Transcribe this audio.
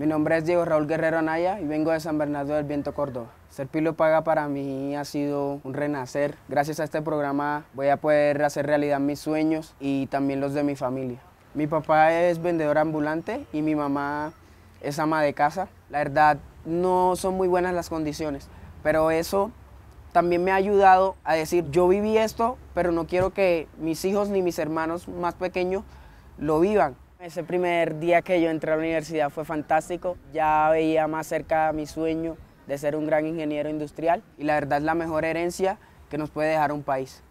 Mi nombre es Diego Raúl Guerrero Anaya y vengo de San Bernardo del Viento, Córdoba. Ser Pilo Paga para mí ha sido un renacer. Gracias a este programa voy a poder hacer realidad mis sueños y también los de mi familia. Mi papá es vendedor ambulante y mi mamá es ama de casa. La verdad, no son muy buenas las condiciones, pero eso también me ha ayudado a decir, yo viví esto, pero no quiero que mis hijos ni mis hermanos más pequeños lo vivan. Ese primer día que yo entré a la universidad fue fantástico, ya veía más cerca mi sueño de ser un gran ingeniero industrial y la verdad es la mejor herencia que nos puede dejar un país.